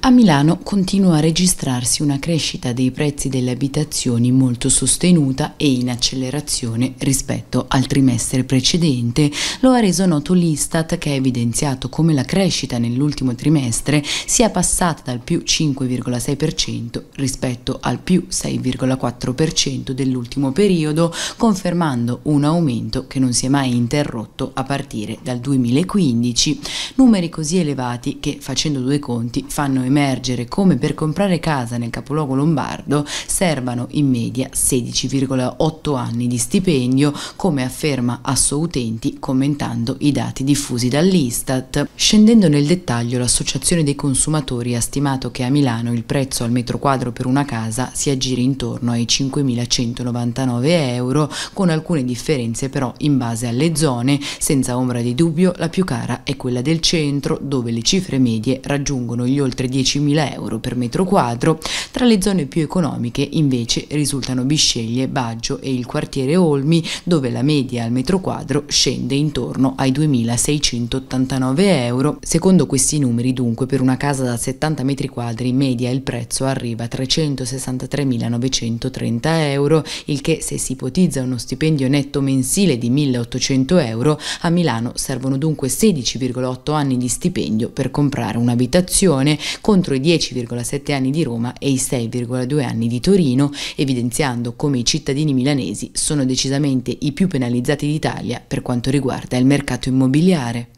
A Milano continua a registrarsi una crescita dei prezzi delle abitazioni molto sostenuta e in accelerazione rispetto al trimestre precedente. Lo ha reso noto l'Istat che ha evidenziato come la crescita nell'ultimo trimestre sia passata dal più 5,6% rispetto al più 6,4% dell'ultimo periodo, confermando un aumento che non si è mai interrotto a partire dal 2015. Numeri così elevati che facendo due conti fanno emergere come per comprare casa nel capoluogo lombardo servano in media 16,8 anni di stipendio, come afferma Assoutenti commentando i dati diffusi dall'Istat. Scendendo nel dettaglio, l'Associazione dei consumatori ha stimato che a Milano il prezzo al metro quadro per una casa si aggira intorno ai 5.199 euro, con alcune differenze però in base alle zone. Senza ombra di dubbio, la più cara è quella del centro, dove le cifre medie raggiungono gli oltre 10.000 euro per metro quadro, tra le zone più economiche invece risultano Bisceglie, Baggio e il quartiere Olmi, dove la media al metro quadro scende intorno ai 2.689 euro. Secondo questi numeri dunque per una casa da 70 metri quadri in media il prezzo arriva a 363.930 euro, il che se si ipotizza uno stipendio netto mensile di 1.800 euro, a Milano servono dunque 16,8 anni di stipendio per comprare un'abitazione, contro i 10,7 anni di Roma e i 6,2 anni di Torino, evidenziando come i cittadini milanesi sono decisamente i più penalizzati d'Italia per quanto riguarda il mercato immobiliare.